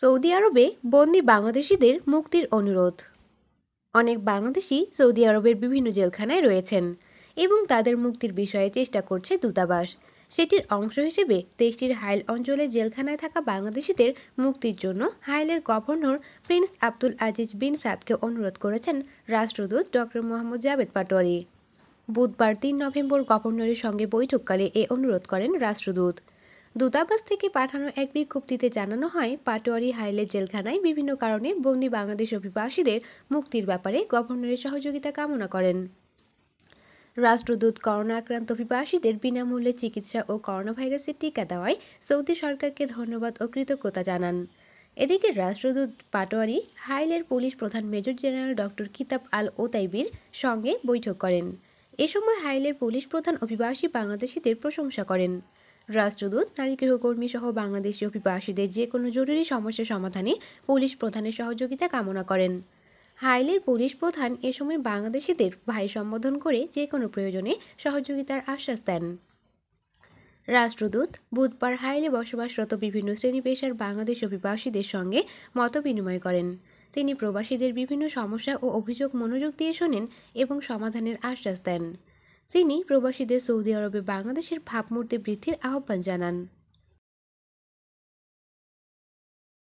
Saudi আরবে বন্দি বাংলাদেশিদের মুক্তির অনুরোধ অনেক বাংলাদেশি সৌদি আরবের বিভিন্ন জেলখানায় রয়েছেন এবং তাদের মুক্তির বিষয়ে চেষ্টা করছে দূতাবাস সেটির অংশ হিসেবে দেশটির হাইল অঞ্চলে জেলখানায় থাকা বাংলাদেশিদের মুক্তির জন্য হাইলের governor prince Abdul Aziz bin সাদকে অনুরোধ করেছেন রাষ্ট্রদূত ডক্টর মোহাম্মদ জাবেদ পাটোয়ারি বুধবার তিন নভেম্বর গভর্নরের সঙ্গে বৈঠককালে এ অনুরোধ করেন রাষ্ট্রদূত দূতাবাস থেকে পাঠানো এক বিজ্ঞপ্তিতে জানানো হয় পাটোয়ারি হাইলের জেলখানায় বিভিন্ন কারণে বন্দি বাংলাদেশ অভিবাসীদের মুক্তির ব্যাপারে গভর্নরের সহযোগিতা কামনা করেন রাষ্ট্রদূত করোনা আক্রান্ত অভিবাসীদের বিনামূল্যে চিকিৎসা ও করোনা ভাইরাসের টিকা দেওয়ায় সৌদি সরকারকে ধন্যবাদ ও কৃতজ্ঞতা জানান এদিকে রাষ্ট্রদূত পাটোয়ারি হাইলের পুলিশ প্রধান মেজর জেনারেল ডক্টর কিতাব আল ওতাইবির সঙ্গে বৈঠক করেন এ সময় হাইলের পুলিশ প্রধান অভিবাসী বাংলাদেশিদের প্রশংসা করেন রাষ্ট্রদূত নারী গৃহকর্মী সহ বাংলাদেশি অভিবাসীদের যে কোনো জরুরি সমস্যা সমাধানে পুলিশ প্রধানের সহযোগিতা কামনা করেন হাইলের পুলিশ প্রধান এ সময় বাংলাদেশিদের ভাই সম্বোধন করে যে কোনো প্রয়োজনে সহযোগিতার আশ্বাস দেন রাষ্ট্রদূত বুধবার হাইলে বসবাসরত বিভিন্ন শ্রেণী পেশার বাংলাদেশ অভিবাসীদের সঙ্গে মত বিনিময় করেন তিনি প্রবাসীদের বিভিন্ন সমস্যা ও অভিযোগ মনোযোগ দিয়ে শোনেন এবং সমাধানের আশ্বাস দেন তিনি প্রবাসীদের সৌদি আরবে বাংলাদেশের ভাবমূর্তি বৃদ্ধির আহ্বান জানান